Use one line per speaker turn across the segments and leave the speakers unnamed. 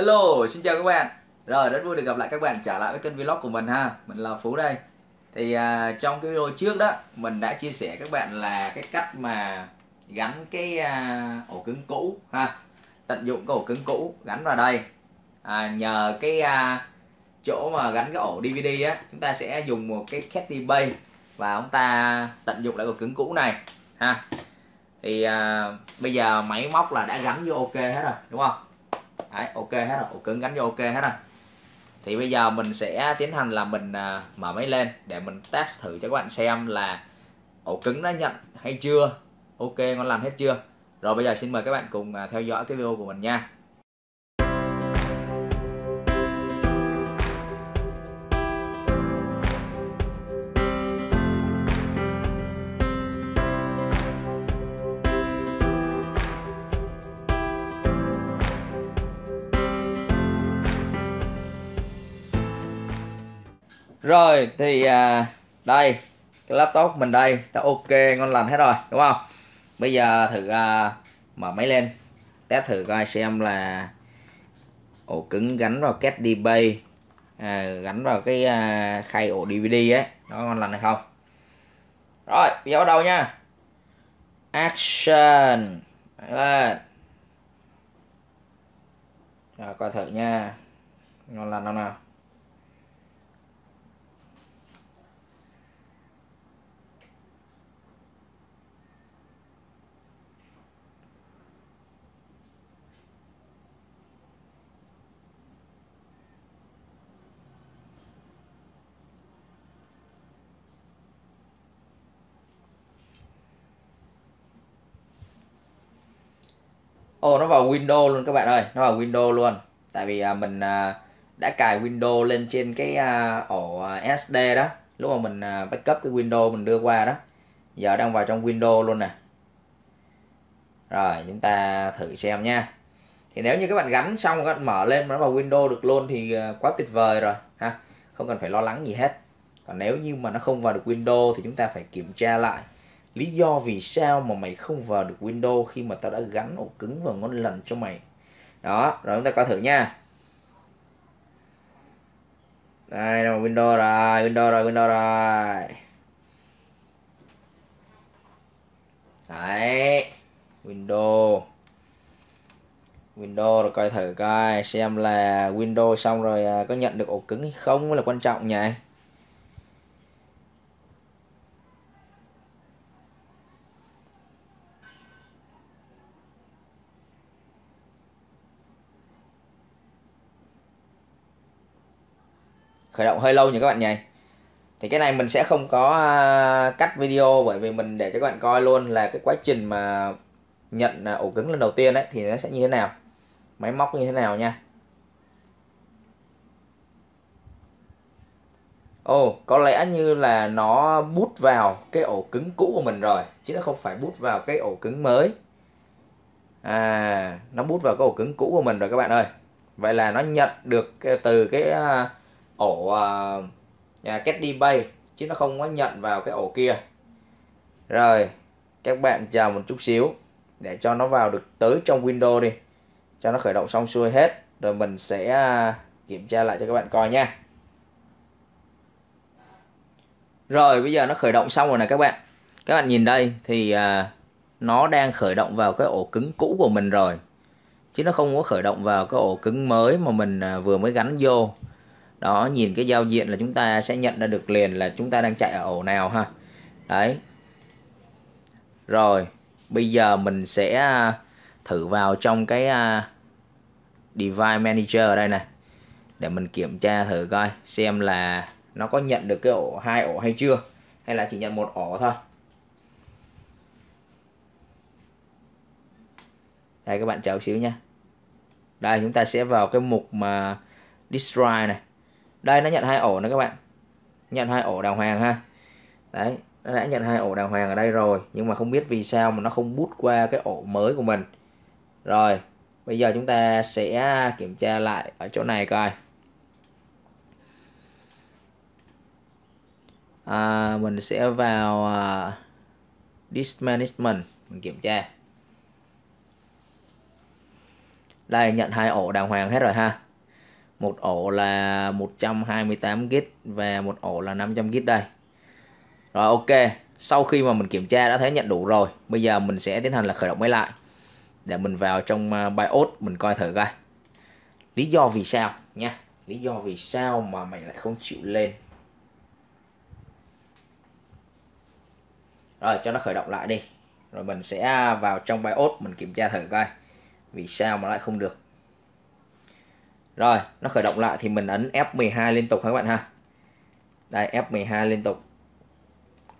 Hello, xin chào các bạn Rồi, rất vui được gặp lại các bạn trở lại với kênh vlog của mình ha Mình là Phú đây Thì à, trong cái video trước đó Mình đã chia sẻ các bạn là cái cách mà gắn cái à, ổ cứng cũ ha Tận dụng cái ổ cứng cũ gắn vào đây à, Nhờ cái à, chỗ mà gắn cái ổ DVD á Chúng ta sẽ dùng một cái Caddy Bay Và chúng ta tận dụng lại ổ cứng cũ này ha thì à, bây giờ máy móc là đã gắn vô ok hết rồi đúng không Đấy, ok hết rồi ổ cứng gắn vô ok hết rồi thì bây giờ mình sẽ tiến hành là mình à, mở máy lên để mình test thử cho các bạn xem là ổ cứng đã nhận hay chưa ok nó làm hết chưa rồi bây giờ xin mời các bạn cùng à, theo dõi cái video của mình nha rồi thì à, đây cái laptop mình đây đã ok ngon lành hết rồi đúng không bây giờ thử à, mở máy lên test thử coi xem là ổ cứng gắn vào két DB à, gắn vào cái à, khay ổ DVD ấy nó ngon lành hay không rồi bây giờ bắt đầu nha action lên rồi coi thử nha ngon lành không nào Ồ oh, nó vào Windows luôn các bạn ơi, nó vào Windows luôn. Tại vì à, mình à, đã cài Windows lên trên cái à, ổ à, SD đó, lúc mà mình à, backup cái Windows mình đưa qua đó. Giờ đang vào trong Windows luôn nè. Rồi, chúng ta thử xem nha. Thì nếu như các bạn gắn xong các bạn mở lên nó vào Windows được luôn thì à, quá tuyệt vời rồi ha. Không cần phải lo lắng gì hết. Còn nếu như mà nó không vào được Windows thì chúng ta phải kiểm tra lại lý do vì sao mà mày không vào được Windows khi mà tao đã gắn ổ cứng vào ngón lành cho mày đó rồi chúng ta coi thử nha đây là Windows rồi Windows rồi Windows rồi đấy Windows Windows rồi coi thử coi xem là Windows xong rồi à, có nhận được ổ cứng hay không là quan trọng nhỉ khởi động hơi lâu như các bạn nhỉ thì cái này mình sẽ không có à, cắt video bởi vì mình để cho các bạn coi luôn là cái quá trình mà nhận à, ổ cứng lần đầu tiên ấy thì nó sẽ như thế nào máy móc như thế nào nha Ồ, oh, có lẽ như là nó bút vào cái ổ cứng cũ của mình rồi Chứ nó không phải bút vào cái ổ cứng mới À, nó bút vào cái ổ cứng cũ của mình rồi các bạn ơi Vậy là nó nhận được à, từ cái ổ uh, uh, đi Bay chứ nó không có nhận vào cái ổ kia rồi các bạn chờ một chút xíu để cho nó vào được tới trong window đi cho nó khởi động xong xuôi hết rồi mình sẽ uh, kiểm tra lại cho các bạn coi nha rồi bây giờ nó khởi động xong rồi nè các bạn các bạn nhìn đây thì uh, nó đang khởi động vào cái ổ cứng cũ của mình rồi chứ nó không có khởi động vào cái ổ cứng mới mà mình vừa mới gắn vô đó nhìn cái giao diện là chúng ta sẽ nhận ra được liền là chúng ta đang chạy ở ổ nào ha đấy rồi bây giờ mình sẽ à, thử vào trong cái à, device manager ở đây này để mình kiểm tra thử coi xem là nó có nhận được cái ổ hai ổ hay chưa hay là chỉ nhận một ổ thôi đây các bạn chờ xíu nha đây chúng ta sẽ vào cái mục mà destroy này đây nó nhận hai ổ nữa các bạn nhận hai ổ đàng hoàng ha đấy nó đã nhận hai ổ đàng hoàng ở đây rồi nhưng mà không biết vì sao mà nó không bút qua cái ổ mới của mình rồi bây giờ chúng ta sẽ kiểm tra lại ở chỗ này coi à, mình sẽ vào uh, à, management mình kiểm tra đây nhận hai ổ đàng hoàng hết rồi ha một ổ là 128 gig và một ổ là 500 gig đây rồi ok sau khi mà mình kiểm tra đã thấy nhận đủ rồi bây giờ mình sẽ tiến hành là khởi động máy lại để mình vào trong à, BIOS mình coi thử coi lý do vì sao nha lý do vì sao mà mày lại không chịu lên rồi cho nó khởi động lại đi rồi mình sẽ à, vào trong BIOS mình kiểm tra thử coi vì sao mà lại không được rồi, nó khởi động lại thì mình ấn F12 liên tục các bạn ha. Đây F12 liên tục.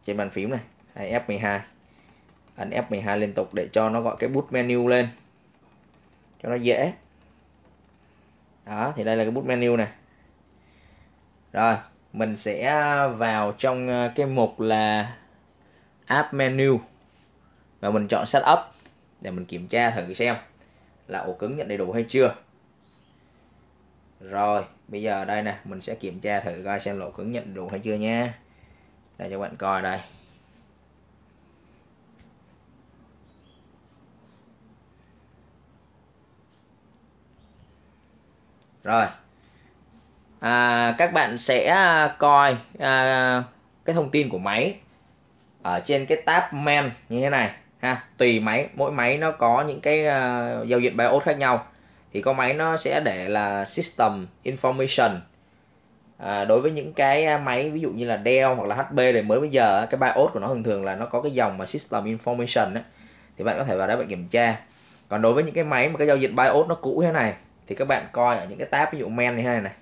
Trên bàn phím này, đây F12. Ấn F12 liên tục để cho nó gọi cái boot menu lên. Cho nó dễ. Đó, thì đây là cái boot menu này. Rồi, mình sẽ vào trong ờ, cái mục là app menu và mình chọn setup để mình kiểm tra thử xem là ổ cứng nhận đầy đủ hay chưa rồi bây giờ đây nè mình sẽ kiểm tra thử coi xem lỗ cứng nhận đủ hay chưa nha để cho bạn coi đây rồi à, các bạn sẽ à, coi à, cái thông tin của máy ở trên cái tab men như thế này ha tùy máy mỗi máy nó có những cái uh, giao diện bios khác nhau thì con máy nó sẽ để là system information à, đối với những cái à, máy ví dụ như là Dell hoặc là HP đời mới bây giờ cái BIOS của nó thường thường là nó có cái dòng mà system information ấy, thì bạn có thể vào đó bạn kiểm tra còn đối với những cái máy mà cái giao diện BIOS nó cũ thế này thì các bạn coi ở những cái tab ví dụ men như thế này này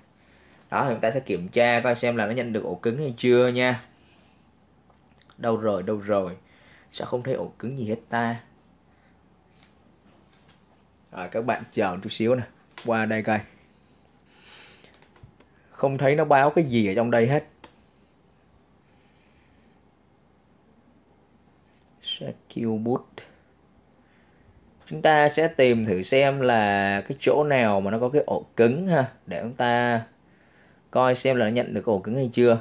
đó thì chúng ta sẽ kiểm tra coi xem là nó nhận được ổ cứng hay chưa nha đâu rồi đâu rồi sao không thấy ổ cứng gì hết ta à, các bạn chờ một chút xíu nè qua đây coi không thấy nó báo cái gì ở trong đây hết Shaquille Boot chúng ta sẽ tìm thử xem là cái chỗ nào mà nó có cái ổ cứng ha để chúng ta coi xem là nó nhận được ổ cứng hay chưa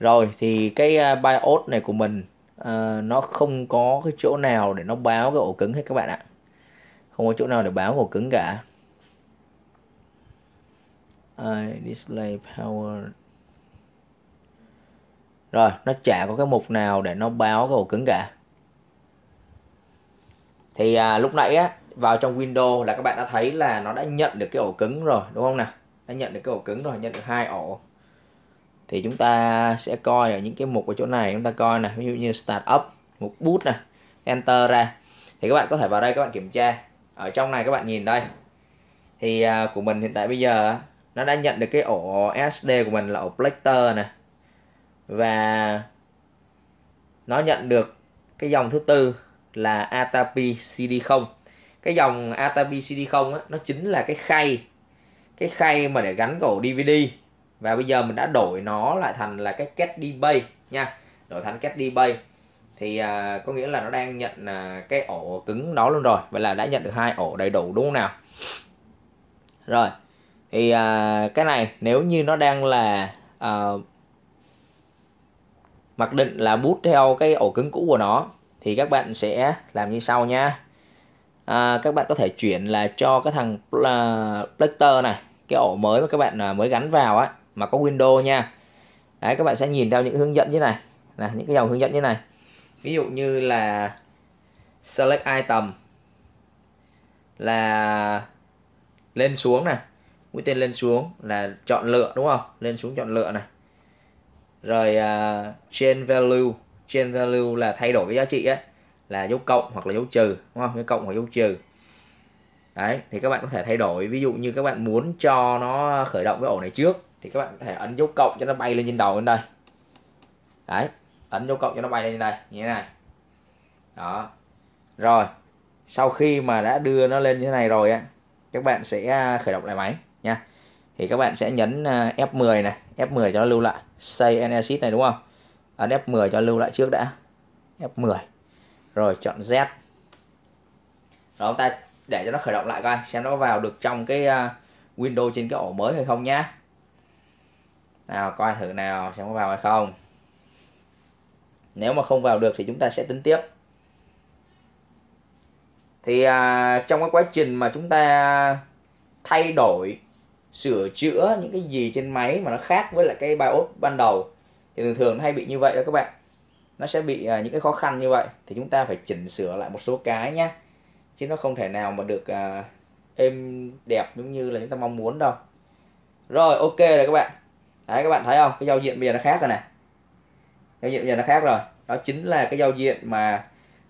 rồi thì cái à, BIOS này của mình uh, nó không có cái chỗ nào để nó báo cái ổ cứng hết các bạn ạ không có chỗ nào để báo ổ cứng cả I display power rồi nó chả có cái mục nào để nó báo cái ổ cứng cả thì à, lúc nãy á vào trong Windows là các bạn đã thấy là nó đã nhận được cái ổ cứng rồi đúng không nào đã nhận được cái ổ cứng rồi nhận được hai ổ thì chúng ta sẽ coi ở những cái mục ở chỗ này chúng ta coi nè ví dụ như start up mục boot nè enter ra thì các bạn có thể vào đây các bạn kiểm tra ở trong này các bạn nhìn đây thì à, của mình hiện tại bây giờ nó đã nhận được cái ổ SD của mình là ổ Plector này và nó nhận được cái dòng thứ tư là Atapi CD0 cái dòng Atapi CD0 á, nó chính là cái khay cái khay mà để gắn cổ DVD và bây giờ mình đã đổi nó lại thành là cái két debay nha đổi thành két debay thì à, có nghĩa là nó đang nhận à, cái ổ cứng đó luôn rồi vậy là đã nhận được hai ổ đầy đủ đúng không nào rồi thì à, cái này nếu như nó đang là à, mặc định là bút theo cái ổ cứng cũ của nó thì các bạn sẽ làm như sau nha à, các bạn có thể chuyển là cho cái thằng Pluster này cái ổ mới mà các bạn à, mới gắn vào á mà có window nha đấy các bạn sẽ nhìn theo những hướng dẫn như này là những cái dòng hướng dẫn như này ví dụ như là select item là lên xuống này mũi tên lên xuống là chọn lựa đúng không lên xuống chọn lựa này rồi uh, à, change value change value là thay đổi cái giá trị á là dấu cộng hoặc là dấu trừ đúng không dấu cộng hoặc dấu trừ đấy thì các bạn có thể thay đổi ví dụ như các bạn muốn cho nó khởi động cái ổ này trước thì các bạn có thể ấn dấu cộng cho nó bay lên trên đầu lên đây đấy ấn vô cộng cho nó bay lên đây như thế này đó rồi sau khi mà đã đưa nó lên như thế này rồi á các bạn sẽ à, khởi động lại máy nha thì các bạn sẽ nhấn à, F10 này F10 cho nó lưu lại Save and Exit này đúng không ấn F10 cho lưu lại trước đã F10 rồi chọn Z rồi ông ta để cho nó khởi động lại coi xem nó vào được trong cái à, Windows trên cái ổ mới hay không nhá nào coi thử nào xem có vào hay không nếu mà không vào được thì chúng ta sẽ tính tiếp thì à, trong cái quá trình mà chúng ta thay đổi sửa chữa những cái gì trên máy mà nó khác với lại cái BIOS ban đầu thì thường thường nó hay bị như vậy đó các bạn nó sẽ bị à, những cái khó khăn như vậy thì chúng ta phải chỉnh sửa lại một số cái nhé. chứ nó không thể nào mà được à, êm đẹp giống như là chúng ta mong muốn đâu rồi ok rồi các bạn đấy các bạn thấy không cái giao diện bây giờ nó khác rồi này giao diện bây giờ nó khác rồi đó chính là cái giao diện mà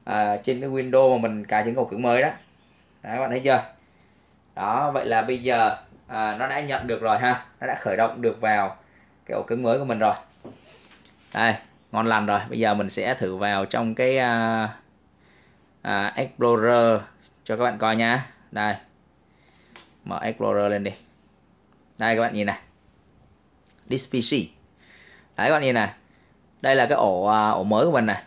à, trên cái Windows mà mình cài những cầu cứng mới đó đấy các bạn thấy chưa đó vậy là bây giờ à, nó đã nhận được rồi ha nó đã khởi động được vào cái ổ cứng mới của mình rồi đây ngon lành rồi bây giờ mình sẽ thử vào trong cái à, à, Explorer cho các bạn coi nha đây mở Explorer lên đi đây các bạn nhìn này this PC đấy các bạn nhìn này đây là cái ổ à, ổ mới của mình này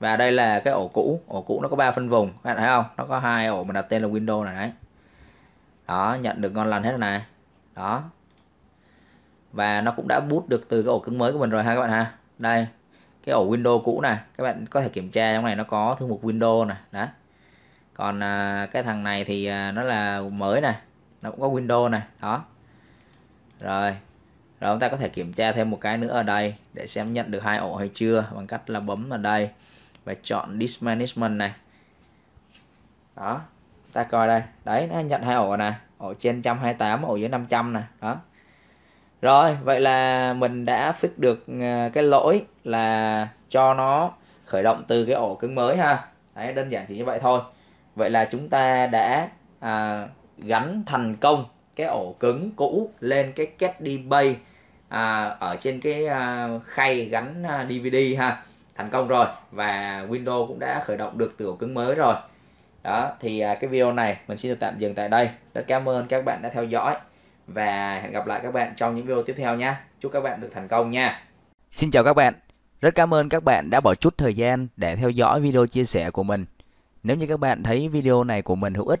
và đây là cái ổ cũ ổ cũ nó có ba phân vùng các bạn thấy không nó có hai ổ mình đặt tên là Windows này đấy đó nhận được ngon lành hết rồi này đó và nó cũng đã bút được từ cái ổ cứng mới của mình rồi ha các bạn ha đây cái ổ Windows cũ này các bạn có thể kiểm tra trong này nó có thư mục Windows này đó còn à, cái thằng này thì à, nó là mới này nó cũng có Windows này đó rồi rồi chúng ta có thể kiểm tra thêm một cái nữa ở đây để xem nhận được hai ổ hay chưa bằng cách là bấm vào đây và chọn disk management này đó ta coi đây đấy nó nhận hai ổ nè ổ trên 128 ổ dưới 500 nè đó rồi vậy là mình đã fix được ờ, cái lỗi là cho nó khởi động từ cái ổ cứng mới ha đấy đơn giản chỉ như vậy thôi vậy là chúng ta đã à, gắn thành công cái ổ cứng cũ lên cái két đi bay à, ở trên cái à, khay gắn à, DVD ha thành công rồi và Windows cũng đã khởi động được từ ổ cứng mới rồi đó thì à, cái video này mình xin được tạm dừng tại đây rất cảm ơn các bạn đã theo dõi và hẹn gặp lại các bạn trong những video tiếp theo nha chúc các bạn được thành công nha xin chào các bạn rất cảm ơn các bạn đã bỏ chút thời gian để theo dõi video chia sẻ của mình nếu như các bạn thấy video này của mình hữu ích